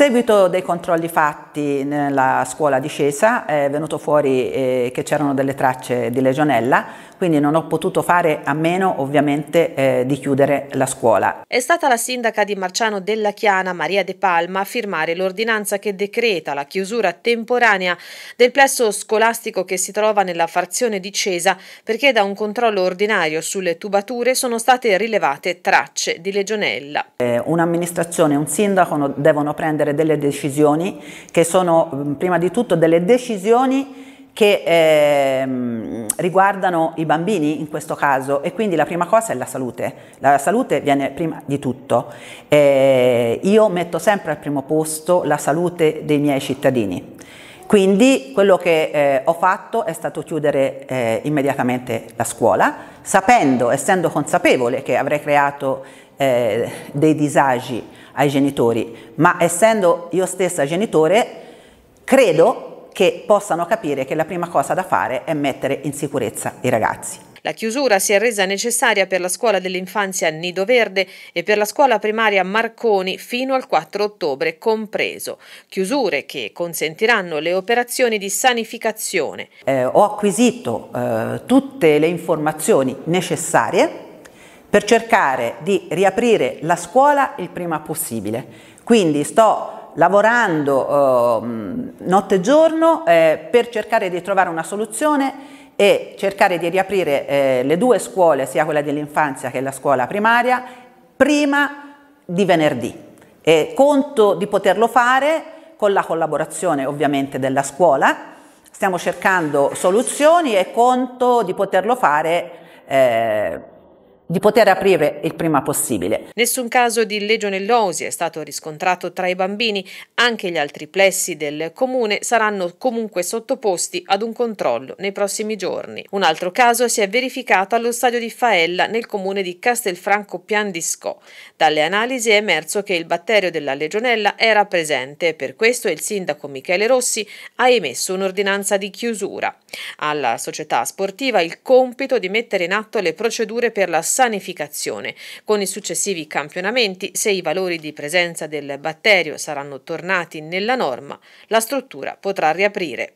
seguito dei controlli fatti nella scuola di Scesa è venuto fuori eh, che c'erano delle tracce di legionella, quindi non ho potuto fare a meno ovviamente eh, di chiudere la scuola. È stata la sindaca di Marciano della Chiana, Maria De Palma, a firmare l'ordinanza che decreta la chiusura temporanea del plesso scolastico che si trova nella frazione di Cesa perché da un controllo ordinario sulle tubature sono state rilevate tracce di legionella. Eh, Un'amministrazione e un sindaco devono prendere prendere delle decisioni che sono mm, prima di tutto delle decisioni che eh, riguardano i bambini in questo caso e quindi la prima cosa è la salute, la salute viene prima di tutto. Eh, io metto sempre al primo posto la salute dei miei cittadini, quindi quello che eh, ho fatto è stato chiudere eh, immediatamente la scuola, sapendo, essendo consapevole che avrei creato eh, dei disagi ai genitori, ma essendo io stessa genitore, credo che possano capire che la prima cosa da fare è mettere in sicurezza i ragazzi. La chiusura si è resa necessaria per la scuola dell'infanzia Nido Verde e per la scuola primaria Marconi fino al 4 ottobre compreso. Chiusure che consentiranno le operazioni di sanificazione. Eh, ho acquisito eh, tutte le informazioni necessarie per cercare di riaprire la scuola il prima possibile. Quindi sto lavorando eh, notte e giorno eh, per cercare di trovare una soluzione e cercare di riaprire eh, le due scuole, sia quella dell'infanzia che la scuola primaria, prima di venerdì. E conto di poterlo fare con la collaborazione ovviamente della scuola. Stiamo cercando soluzioni e conto di poterlo fare eh, di poter aprire il prima possibile. Nessun caso di legionellosi è stato riscontrato tra i bambini, anche gli altri plessi del comune saranno comunque sottoposti ad un controllo nei prossimi giorni. Un altro caso si è verificato allo stadio di Faella nel comune di Castelfranco Pian di Scò. Dalle analisi è emerso che il batterio della legionella era presente e per questo il sindaco Michele Rossi ha emesso un'ordinanza di chiusura. Alla società sportiva il compito di mettere in atto le procedure per la salute sanificazione. Con i successivi campionamenti, se i valori di presenza del batterio saranno tornati nella norma, la struttura potrà riaprire.